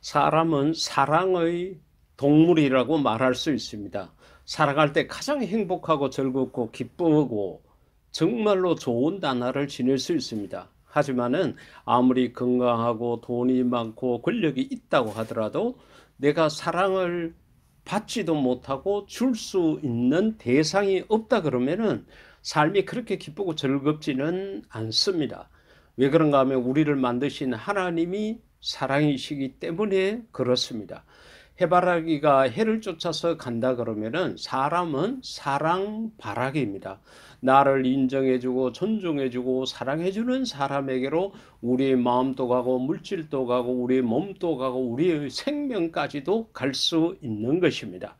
사람은 사랑의 동물이라고 말할 수 있습니다. 살아갈 때 가장 행복하고 즐겁고 기쁘고 정말로 좋은 나날을 지낼 수 있습니다. 하지만은 아무리 건강하고 돈이 많고 권력이 있다고 하더라도 내가 사랑을 받지도 못하고 줄 수 있는 대상이 없다 그러면은 삶이 그렇게 기쁘고 즐겁지는 않습니다. 왜 그런가 하면 우리를 만드신 하나님이 사랑이시기 때문에 그렇습니다. 해바라기가 해를 쫓아서 간다 그러면은 사람은 사랑 바라기입니다. 나를 인정해주고 존중해주고 사랑해주는 사람에게로 우리의 마음도 가고 물질도 가고 우리의 몸도 가고 우리의 생명까지도 갈 수 있는 것입니다.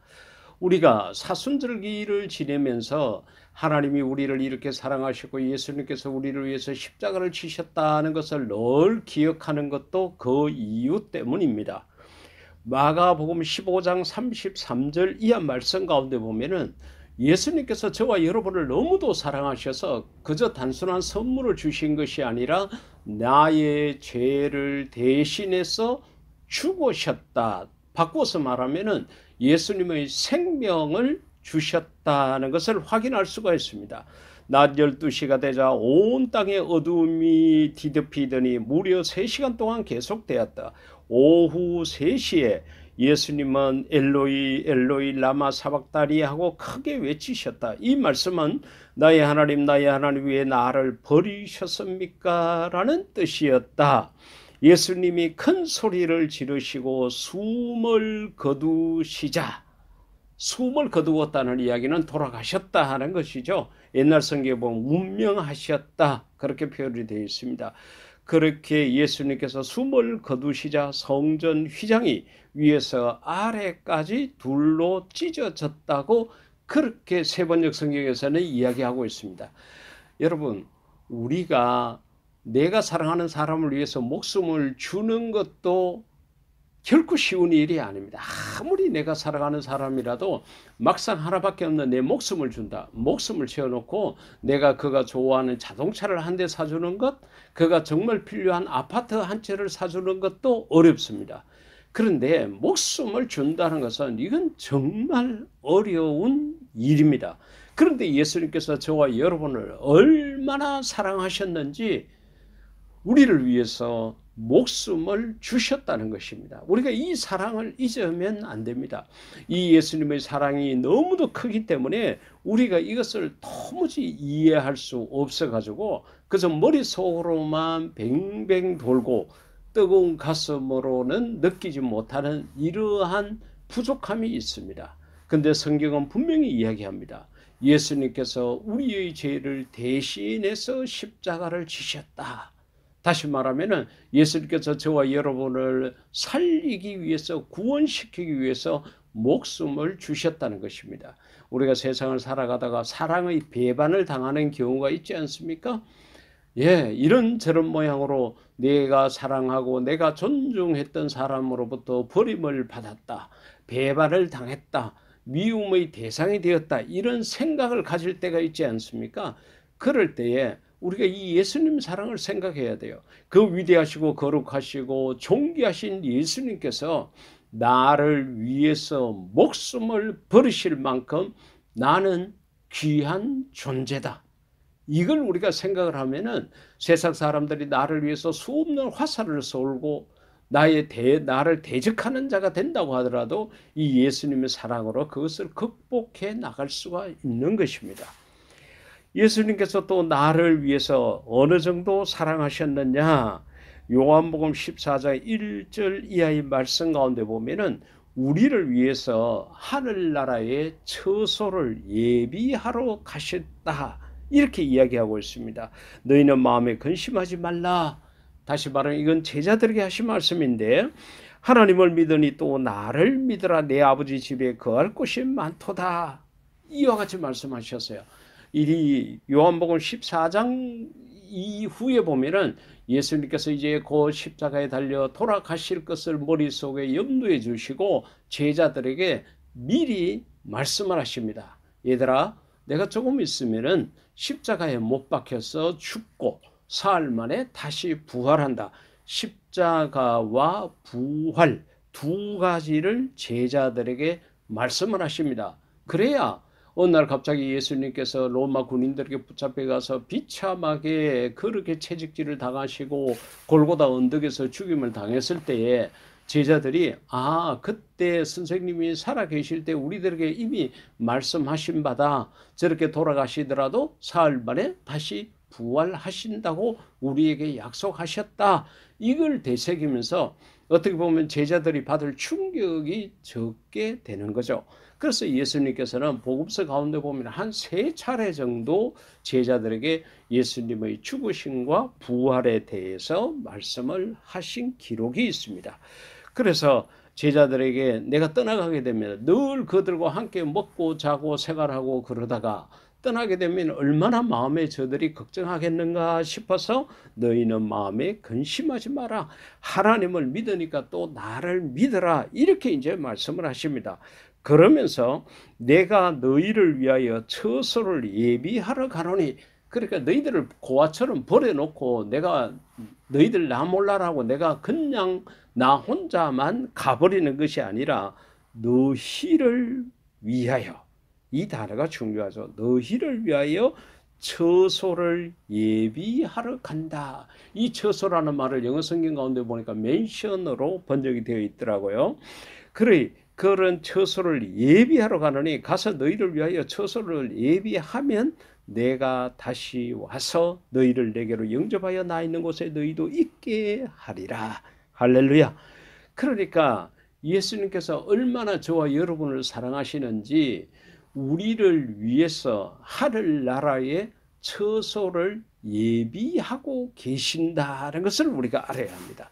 우리가 사순절기를 지내면서 하나님이 우리를 이렇게 사랑하시고 예수님께서 우리를 위해서 십자가를 치셨다는 것을 늘 기억하는 것도 그 이유 때문입니다. 마가복음 15장 33절 이하 말씀 가운데 보면은 예수님께서 저와 여러분을 너무도 사랑하셔서 그저 단순한 선물을 주신 것이 아니라 나의 죄를 대신해서 죽으셨다. 바꿔서 말하면은 예수님의 생명을 주셨다는 것을 확인할 수가 있습니다. 낮 12시가 되자 온 땅에 어둠이 뒤덮이더니 무려 3시간 동안 계속되었다. 오후 3시에 예수님은 엘로이 엘로이 라마 사박다리 하고 크게 외치셨다. 이 말씀은 나의 하나님 나의 하나님 왜 나를 버리셨습니까? 라는 뜻이었다. 예수님이 큰 소리를 지르시고 숨을 거두시자 숨을 거두었다는 이야기는 돌아가셨다 하는 것이죠. 옛날 성경에 보면 운명하셨다 그렇게 표현이 되어 있습니다. 그렇게 예수님께서 숨을 거두시자 성전 휘장이 위에서 아래까지 둘로 찢어졌다고 그렇게 세번역 성경에서는 이야기하고 있습니다. 여러분 우리가 내가 사랑하는 사람을 위해서 목숨을 주는 것도 결코 쉬운 일이 아닙니다. 아무리 내가 사랑하는 사람이라도 막상 하나밖에 없는 내 목숨을 준다. 목숨을 채워놓고 내가 그가 좋아하는 자동차를 한 대 사주는 것, 그가 정말 필요한 아파트 한 채를 사주는 것도 어렵습니다. 그런데 목숨을 준다는 것은 이건 정말 어려운 일입니다. 그런데 예수님께서 저와 여러분을 얼마나 사랑하셨는지 우리를 위해서 목숨을 주셨다는 것입니다. 우리가 이 사랑을 잊으면 안 됩니다. 이 예수님의 사랑이 너무도 크기 때문에 우리가 이것을 도무지 이해할 수 없어가지고 그저 머릿속으로만 뱅뱅 돌고 뜨거운 가슴으로는 느끼지 못하는 이러한 부족함이 있습니다. 근데 성경은 분명히 이야기합니다. 예수님께서 우리의 죄를 대신해서 십자가를 지셨다. 다시 말하면 예수님께서 저와 여러분을 살리기 위해서 구원시키기 위해서 목숨을 주셨다는 것입니다. 우리가 세상을 살아가다가 사랑의 배반을 당하는 경우가 있지 않습니까? 예, 이런 저런 모양으로 내가 사랑하고 내가 존중했던 사람으로부터 버림을 받았다. 배반을 당했다. 미움의 대상이 되었다. 이런 생각을 가질 때가 있지 않습니까? 그럴 때에 우리가 이 예수님 사랑을 생각해야 돼요. 그 위대하시고 거룩하시고 존귀하신 예수님께서 나를 위해서 목숨을 버리실 만큼 나는 귀한 존재다. 이걸 우리가 생각을 하면은 세상 사람들이 나를 위해서 수없는 화살을 쏠고 나의 대, 나를 대적하는 자가 된다고 하더라도 이 예수님의 사랑으로 그것을 극복해 나갈 수가 있는 것입니다. 예수님께서 또 나를 위해서 어느 정도 사랑하셨느냐 요한복음 14장 1절 이하의 말씀 가운데 보면은 우리를 위해서 하늘나라의 처소를 예비하러 가셨다 이렇게 이야기하고 있습니다. 너희는 마음에 근심하지 말라. 다시 말하면 이건 제자들에게 하신 말씀인데 하나님을 믿으니 또 나를 믿으라 내 아버지 집에 거할 곳이 많도다. 이와 같이 말씀하셨어요. 이 요한복음 14장 이후에 보면은 예수님께서 이제 곧 십자가에 달려 돌아가실 것을 머릿속에 염두해 주시고 제자들에게 미리 말씀을 하십니다. 얘들아 내가 조금 있으면은 십자가에 못 박혀서 죽고 사흘 만에 다시 부활한다. 십자가와 부활 두 가지를 제자들에게 말씀을 하십니다. 그래야 어느 날 갑자기 예수님께서 로마 군인들에게 붙잡혀 가서 비참하게 그렇게 채찍질을 당하시고 골고다 언덕에서 죽임을 당했을 때에 제자들이 아 그때 선생님이 살아 계실 때 우리들에게 이미 말씀하신 바다 저렇게 돌아가시더라도 사흘 만에 다시 부활하신다고 우리에게 약속하셨다 이걸 되새기면서 어떻게 보면 제자들이 받을 충격이 적게 되는 거죠. 그래서 예수님께서는 복음서 가운데 보면 한 세 차례 정도 제자들에게 예수님의 죽으심과 부활에 대해서 말씀을 하신 기록이 있습니다. 그래서 제자들에게 내가 떠나가게 되면 늘 그들과 함께 먹고 자고 생활하고 그러다가 떠나게 되면 얼마나 마음에 저들이 걱정하겠는가 싶어서 너희는 마음에 근심하지 마라. 하나님을 믿으니까 또 나를 믿어라. 이렇게 이제 말씀을 하십니다. 그러면서 내가 너희를 위하여 처소를 예비하러 가노니 그러니까 너희들을 고아처럼 버려놓고 내가 너희들 나 몰라라고 내가 그냥 나 혼자만 가버리는 것이 아니라 너희를 위하여 이 단어가 중요하죠. 너희를 위하여 처소를 예비하러 간다. 이 처소라는 말을 영어 성경 가운데 보니까 멘션으로 번역이 되어 있더라고요. 그래 그런 처소를 예비하러 가느니 가서 너희를 위하여 처소를 예비하면 내가 다시 와서 너희를 내게로 영접하여 나 있는 곳에 너희도 있게 하리라. 할렐루야. 그러니까 예수님께서 얼마나 저와 여러분을 사랑하시는지 우리를 위해서 하늘나라의 처소를 예비하고 계신다는 것을 우리가 알아야 합니다.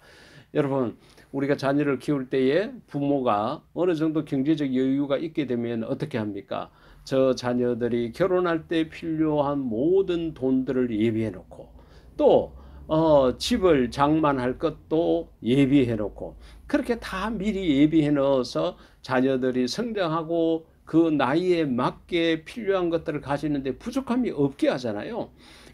여러분, 우리가 자녀를 키울 때에 부모가 어느 정도 경제적 여유가 있게 되면 어떻게 합니까? 저 자녀들이 결혼할 때 필요한 모든 돈들을 예비해 놓고 또 어, 집을 장만할 것도 예비해 놓고 그렇게 다 미리 예비해 넣어서 자녀들이 성장하고 그 나이에 맞게 필요한 것들을 가지는데 부족함이 없게 하잖아요.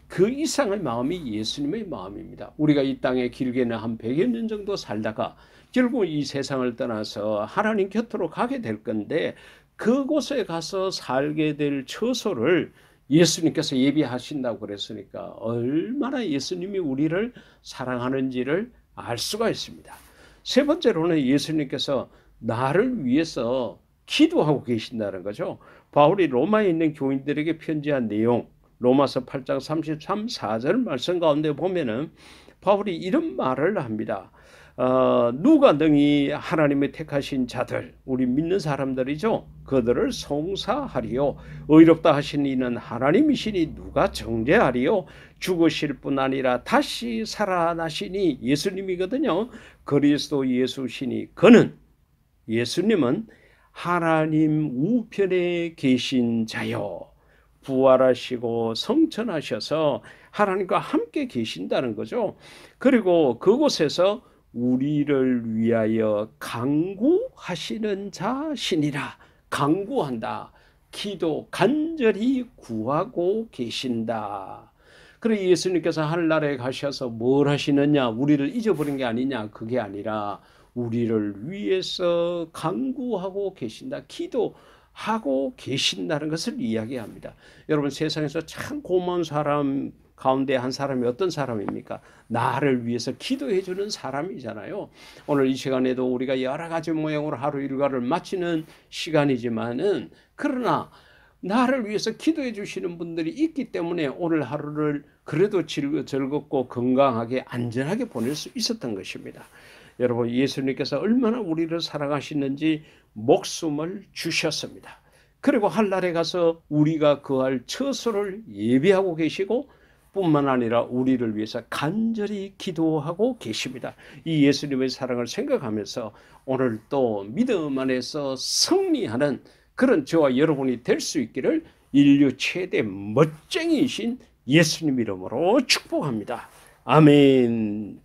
그 이상의 마음이 예수님의 마음입니다. 우리가 이 땅에 길게는 한1여년 0 0 정도 살다가 결국 이 세상을 떠나서 하나님 곁으로 가게 될 건데 그곳에 가서 살게 될 처소를 예수님께서 예비하신다고 그랬으니까 얼마나 예수님이 우리를 사랑하는지를 알 수가 있습니다. 세 번째로는 예수님께서 나를 위해서 기도하고 계신다는 거죠. 바울이 로마에 있는 교인들에게 편지한 내용 로마서 8장 33, 4절 말씀 가운데 보면은 바울이 이런 말을 합니다. 어, 누가 능히 하나님의 택하신 자들 우리 믿는 사람들이죠 그들을 송사하리요 의롭다 하신 이는 하나님이시니 누가 정죄하리요 죽으실 뿐 아니라 다시 살아나시니 예수님이거든요 그리스도 예수시니 그는 예수님은 하나님 우편에 계신 자여 부활하시고 성천하셔서 하나님과 함께 계신다는 거죠. 그리고 그곳에서 우리를 위하여 강구하시는 자신이라 강구한다. 기도 간절히 구하고 계신다. 그래 예수님께서 하늘나라에 가셔서 뭘 하시느냐 우리를 잊어버린 게 아니냐 그게 아니라 우리를 위해서 강구하고 계신다. 기도하고 계신다는 것을 이야기합니다. 여러분 세상에서 참 고마운 사람 가운데 한 사람이 어떤 사람입니까? 나를 위해서 기도해 주는 사람이잖아요. 오늘 이 시간에도 우리가 여러 가지 모양으로 하루 일과를 마치는 시간이지만은 그러나 나를 위해서 기도해 주시는 분들이 있기 때문에 오늘 하루를 그래도 즐겁고 건강하게 안전하게 보낼 수 있었던 것입니다. 여러분 예수님께서 얼마나 우리를 사랑하시는지 목숨을 주셨습니다. 그리고 한날에 가서 우리가 그할 처소를 예비하고 계시고 뿐만 아니라 우리를 위해서 간절히 기도하고 계십니다. 이 예수님의 사랑을 생각하면서 오늘 또 믿음 안에서 승리하는 그런 저와 여러분이 될 수 있기를 인류 최대 멋쟁이이신 예수님 이름으로 축복합니다. 아멘.